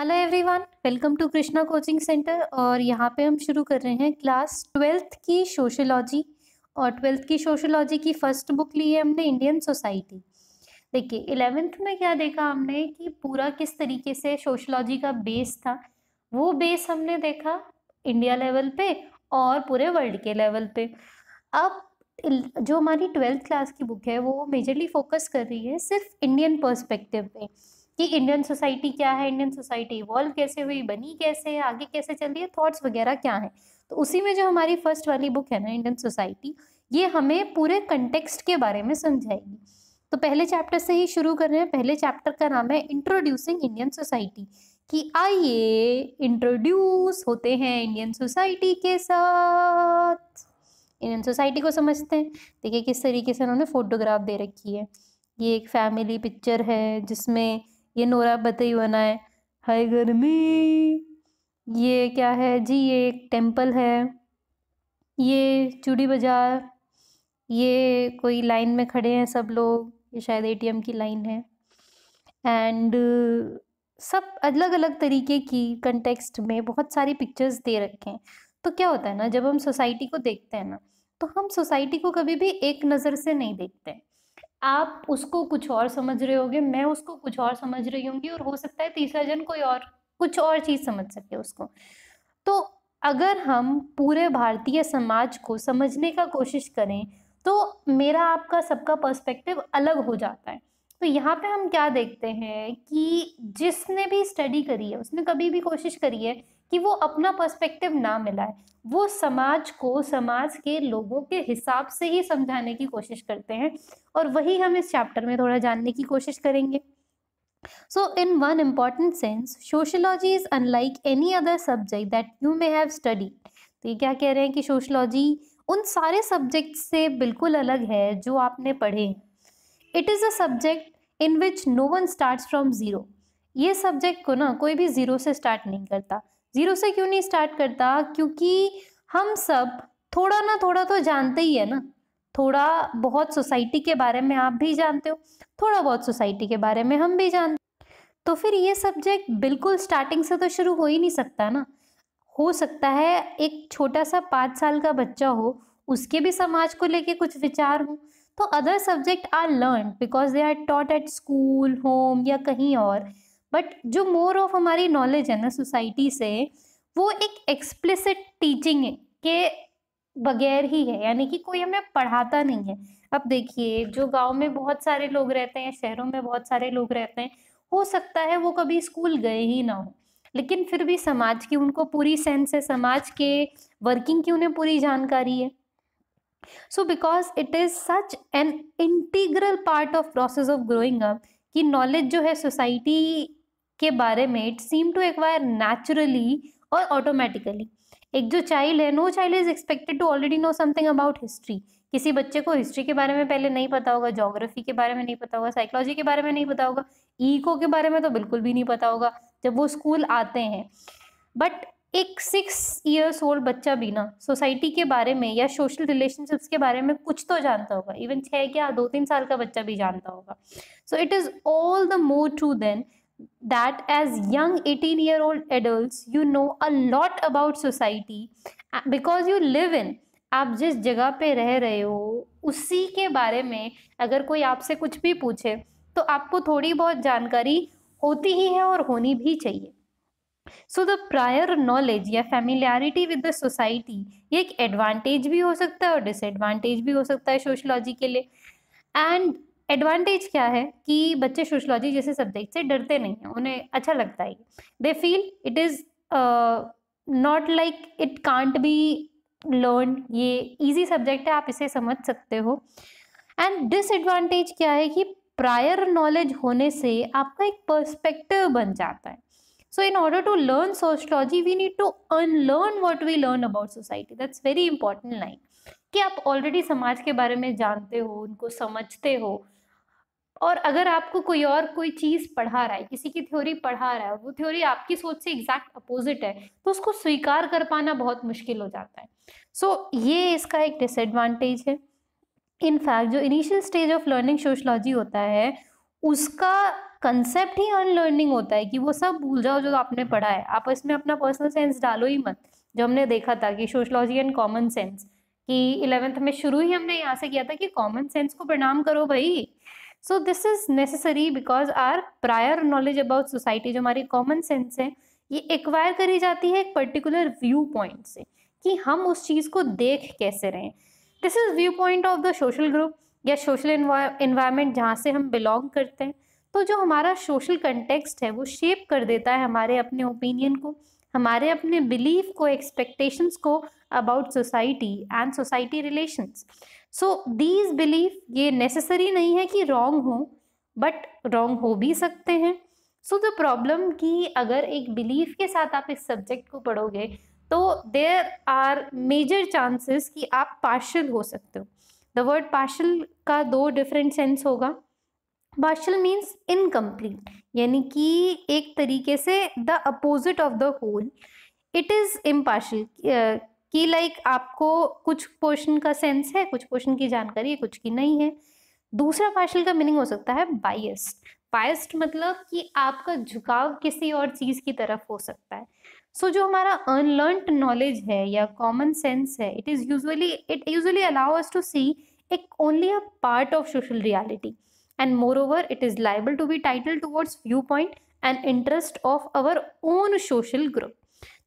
Hello everyone welcome to Krishna coaching centre और यहाँ पे हम शुरू कर रहे हैं क्लास ट्वेल्थ की सोशोलॉजी और ट्वेल्थ की सोशोलॉजी की फर्स्ट बुक ली है हमने इंडियन सोसाइटी देखिए इलेवेंथ में क्या देखा हमने कि पूरा किस तरीके से सोशोलॉजी का बेस था वो बेस हमने देखा इंडिया लेवल पे और पूरे वर्ल्ड के लेवल पे अब जो हमारी ट्वेल्थ क्लास की बुक है वो मेजरली फोकस कर रही है सिर्फ इंडियन पर्सपेक्टिव पे कि इंडियन सोसाइटी क्या है इंडियन सोसाइटी इवॉल्व कैसे हुई बनी कैसे आगे कैसे चल रही है थॉट्स वगैरह क्या है तो उसी में जो हमारी फर्स्ट वाली बुक है ना इंडियन सोसाइटी ये हमें पूरे कंटेक्सट के बारे में समझाएगी तो पहले चैप्टर से ही शुरू कर रहे हैं पहले चैप्टर का नाम है इंट्रोड्यूसिंग इंडियन सोसाइटी कि आइए इंट्रोड्यूस होते हैं इंडियन सोसाइटी के साथ इंडियन सोसाइटी को समझते हैं देखिए किस तरीके से उन्होंने फोटोग्राफ दे रखी है ये एक फैमिली पिक्चर है जिसमें ये नोरा बना है हाय गर्मी ये क्या है जी ये एक टेम्पल है ये चूड़ी बाजार ये कोई लाइन में खड़े हैं सब लोग ये शायद एटीएम की लाइन है एंड सब अलग अलग तरीके की कंटेक्स्ट में बहुत सारी पिक्चर्स दे रखे हैं तो क्या होता है ना जब हम सोसाइटी को देखते हैं ना तो हम सोसाइटी को कभी भी एक नज़र से नहीं देखते हैं आप उसको कुछ और समझ रहे होगे मैं उसको कुछ और समझ रही होंगी और हो सकता है तीसरा जन कोई और कुछ और चीज़ समझ सके उसको तो अगर हम पूरे भारतीय समाज को समझने का कोशिश करें तो मेरा आपका सबका पर्सपेक्टिव अलग हो जाता है तो यहाँ पे हम क्या देखते हैं कि जिसने भी स्टडी करी है उसने कभी भी कोशिश करी है कि वो अपना पर्सपेक्टिव ना मिलाए वो समाज को समाज के लोगों के हिसाब से ही समझाने की कोशिश करते हैं और वही हम इस चैप्टर में थोड़ा जानने की कोशिश करेंगे so in one important sense sociology is unlike any other subject that you may have study तो ये क्या कह रहे हैं कि सोशलॉजी उन सारे सब्जेक्ट से बिल्कुल अलग है जो आपने पढ़े it is a subject in which no one start from zero ये सब्जेक्ट को ना कोई भी ज़ीरो से स्टार्ट नहीं करता ज़ीरो से क्यों नहीं स्टार्ट करता क्योंकि हम सब थोड़ा ना थोड़ा तो जानते ही है ना थोड़ा बहुत सोसाइटी के बारे में आप भी जानते हो थोड़ा बहुत सोसाइटी के बारे में हम भी जानते तो फिर ये सब्जेक्ट बिल्कुल स्टार्टिंग से तो शुरू हो ही नहीं सकता ना हो सकता है एक छोटा सा पाँच साल का बच्चा हो उसके भी समाज को लेके कुछ विचार हो तो other subject are learn because they are taught at school home या कहीं और बट जो मोर ऑफ हमारी नॉलेज है ना सोसाइटी से वो एक एक्सप्लिसिट टीचिंग के बगैर ही है यानी कि कोई हमें पढ़ाता नहीं है अब देखिए जो गांव में बहुत सारे लोग रहते हैं शहरों में बहुत सारे लोग रहते हैं हो सकता है वो कभी स्कूल गए ही ना हो लेकिन फिर भी समाज की उनको पूरी सेंस है समाज के वर्किंग की उन्हें पूरी जानकारी है so because it is such an integral part of process of growing up कि नॉलेज जो है सोसाइटी के बारे में it seem to acquire naturally और ऑटोमेटिकली एक जो चाइल्ड है no child is expected to already know something about history किसी बच्चे को हिस्ट्री के बारे में पहले नहीं पता होगा जोग्राफी के बारे में नहीं पता होगा साइकोलॉजी के बारे में नहीं पता होगा ईको के बारे में तो बिल्कुल भी नहीं पता होगा जब वो स्कूल आते हैं बट एक सिक्स ईयर्स ओल्ड बच्चा भी ना सोसाइटी के बारे में या सोशल रिलेशनशिप्स के बारे में कुछ तो जानता होगा इवन छः क्या दो तीन साल का बच्चा भी जानता होगा so it is all the more true than that as young 18 year old adults you know a lot about society uh, because you live in आप जिस जगह पे रह रहे हो उसी के बारे में अगर कोई आपसे कुछ भी पूछे तो आपको थोड़ी बहुत जानकारी होती ही है और होनी भी चाहिए सो द प्रायर नॉलेज या फेमिलियरिटी विद द सोसाइटी ये एक एडवांटेज भी हो सकता है और डिसएडवांटेज भी हो सकता है सोशोलॉजी के लिए एंड एडवांटेज क्या है कि बच्चे सोशलॉजी जैसे सब्जेक्ट से डरते नहीं हैं उन्हें अच्छा लगता है they feel it is not like it can't be learn ये इजी सब्जेक्ट है आप इसे समझ सकते हो एंड डिसएडवांटेज क्या है कि प्रायर नॉलेज होने से आपका एक पर्सपेक्टिव बन जाता है so in order to learn sociology we need to unlearn what we learn about society that's very important line कि आप ऑलरेडी समाज के बारे में जानते हो उनको समझते हो और अगर आपको कोई और कोई चीज़ पढ़ा रहा है किसी की थ्योरी पढ़ा रहा है वो थ्योरी आपकी सोच से एग्जैक्ट अपोजिट है तो उसको स्वीकार कर पाना बहुत मुश्किल हो जाता है सो so, ये इसका एक डिसएडवांटेज है इनफैक्ट जो initial stage of learning sociology होता है उसका कंसेप्ट ही अनलर्निंग होता है कि वो सब भूल जाओ जो आपने पढ़ा है आप इसमें अपना पर्सनल सेंस डालो ही मत जो हमने देखा था कि सोशलॉजी एंड कॉमन सेंस कि इलेवेंथ में शुरू ही हमने यहाँ से किया था कि कॉमन सेंस को प्रणाम करो भाई so this is necessary because our prior knowledge about society जो हमारी कॉमन सेंस है ये एक्वायर करी जाती है एक पर्टिकुलर व्यू पॉइंट से कि हम उस चीज़ को देख कैसे रहें this is view point of the social group या सोशल इन्वायरमेंट जहाँ से हम बिलोंग करते हैं तो जो हमारा सोशल कंटेक्सट है वो शेप कर देता है हमारे अपने ओपिनियन को हमारे अपने बिलीफ को एक्सपेक्टेशंस को about society and society relations so these belief ये नेसेसरी नहीं है कि रॉन्ग हो बट रॉन्ग हो भी सकते हैं सो द प्रॉब्लम कि अगर एक बिलीफ के साथ आप इस सब्जेक्ट को पढ़ोगे तो देर आर मेजर चांसेस कि आप पार्शल हो सकते हो द वर्ड पार्शल का दो डिफरेंट सेंस होगा पार्शल मीन्स इनकम्प्लीट यानी कि एक तरीके से the opposite of the whole it is impartial कि लाइक आपको कुछ पोर्शन का सेंस है कुछ पोर्शन की जानकारी है कुछ की नहीं है दूसरा पार्शल का मीनिंग हो सकता है बायस्ड बायस्ड मतलब कि आपका झुकाव किसी और चीज़ की तरफ हो सकता है सो so, जो हमारा अनलर्न नॉलेज है या कॉमन सेंस है it is usually it usually allow us to see एक only a part of social reality and moreover it is liable to be tilted towards view point and interest of our own social group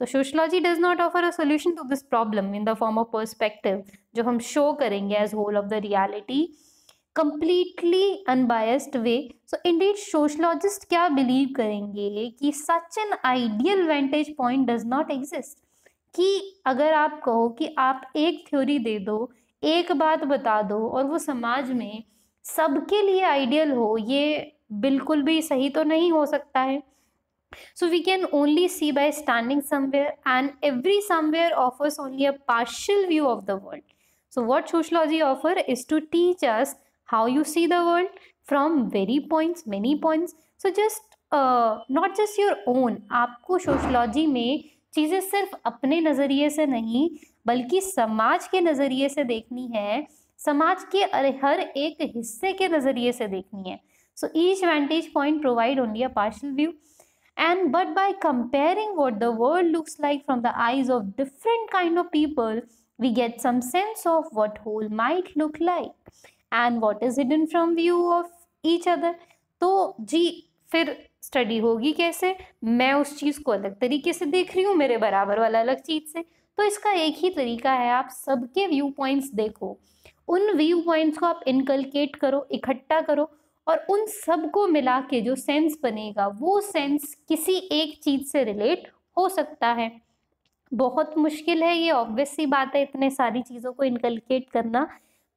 तो sociology does not offer a solution to this problem in the form of perspective जो हम show करेंगे as whole of the reality completely unbiased way so Indeed sociologist क्या believe करेंगे कि such an ideal vantage point does not exist कि अगर आप कहो कि आप एक थ्योरी दे दो एक बात बता दो और वो समाज में सबके लिए आइडियल हो ये बिल्कुल भी सही तो नहीं हो सकता है So we can only see by standing somewhere and every somewhere offers only a partial view of the world. So what sociology offer is to teach us how you see the world from very points, many points. So just uh, not just your own aapko sociology mein चीज़ें सिर्फ अपने नज़रिए से नहीं बल्कि समाज के नज़रिए से देखनी है समाज के हर एक हिस्से के नज़रिए से देखनी है so each vantage point provide only a partial view and but by comparing what the world looks like from the eyes of different kind of people we get some sense of what whole might look like and what is hidden from view of each other तो जी फिर study होगी कैसे मैं उस चीज़ को अलग तरीके से देख रही हूँ मेरे बराबर वाला अलग चीज़ से तो इसका एक ही तरीका है आप सबके व्यू पॉइंट्स देखो उन व्यू पॉइंट्स को आप इनकलकेट करो इकट्ठा करो और उन सब को मिला के जो सेंस बनेगा वो सेंस किसी एक चीज़ से रिलेट हो सकता है बहुत मुश्किल है ये ऑब्वियस सी बात है इतने सारी चीज़ों को इनकलकेट करना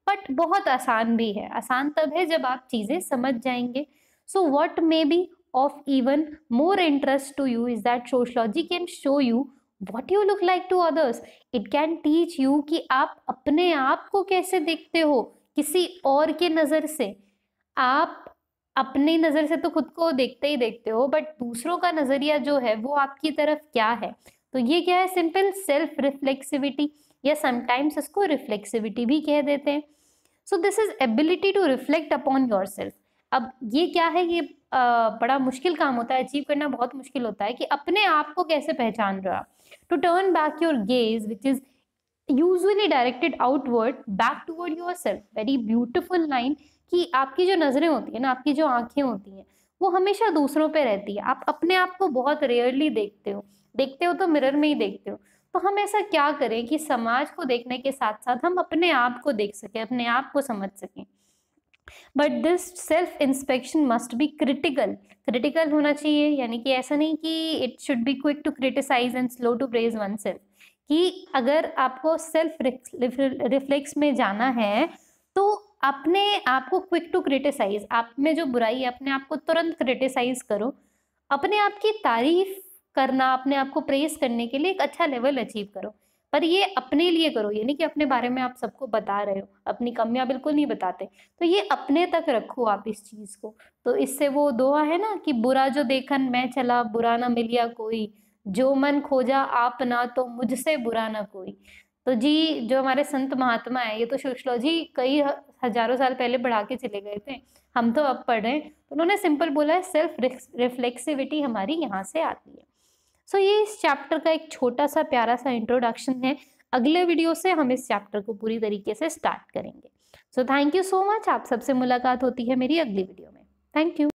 बट बहुत आसान भी है आसान तब है जब आप चीज़ें समझ जाएंगे so what may be of even more interest to you is that sociology can show you what you look like to others it can teach you कि आप अपने आप को कैसे देखते हो किसी और के नज़र से आप अपनी नज़र से तो खुद को देखते ही देखते हो बट दूसरों का नज़रिया जो है वो आपकी तरफ क्या है तो ये क्या है सिंपल सेल्फ रिफ्लेक्सिविटी या समटाइम्स इसको रिफ्लेक्सिविटी भी कह देते हैं so this is ability to reflect upon your self अब ये क्या है ये आ, बड़ा मुश्किल काम होता है अचीव करना बहुत मुश्किल होता है कि अपने आप को कैसे पहचान रहे हो आप to turn back your gaze which is usually directed outward back toward your self very beautiful line कि आपकी जो नज़रें होती है ना आपकी जो आंखें होती हैं वो हमेशा दूसरों पे रहती है आप अपने आप को बहुत रेयरली देखते हो देखते हो तो मिरर में ही देखते हो तो हम ऐसा क्या करें कि समाज को देखने के साथ साथ हम अपने आप को देख सकें अपने आप को समझ सकें but this self inspection must be critical critical होना चाहिए यानी कि ऐसा नहीं कि it should be quick to criticise and slow to praise one self कि अगर आपको सेल्फ रिफ्लेक्स में जाना है तो अपने आप को क्विक टू क्रिटिसाइज आप में जो बुराई है अपने आप को तुरंत क्रिटिसाइज करो अपने आप की तारीफ करना अपने आप को प्रेस करने के लिए एक अच्छा लेवल अचीव करो पर ये अपने लिए करो ये नहीं कि अपने बारे में आप सबको बता रहे हो अपनी कमियां बिल्कुल नहीं बताते तो ये अपने तक रखो आप इस चीज़ को तो इससे वो दोहा है ना कि बुरा जो देखन मैं चला बुरा ना मिलिया कोई जो मन खोजा आप ना तो मुझसे बुरा ना कोई तो जी जो हमारे संत महात्मा है ये तो सोशलॉजी कई हजारों साल पहले बढ़ा के चले गए थे हम तो अब पढ़ रहे हैं तो उन्होंने सिंपल बोला है सेल्फ रिफ्लेक्सिविटी हमारी यहाँ से आती है सो so, ये इस चैप्टर का एक छोटा सा प्यारा सा इंट्रोडक्शन है अगले वीडियो से हम इस चैप्टर को पूरी तरीके से स्टार्ट करेंगे so thank you so much आप सबसे मुलाकात होती है मेरी अगली वीडियो में थैंक यू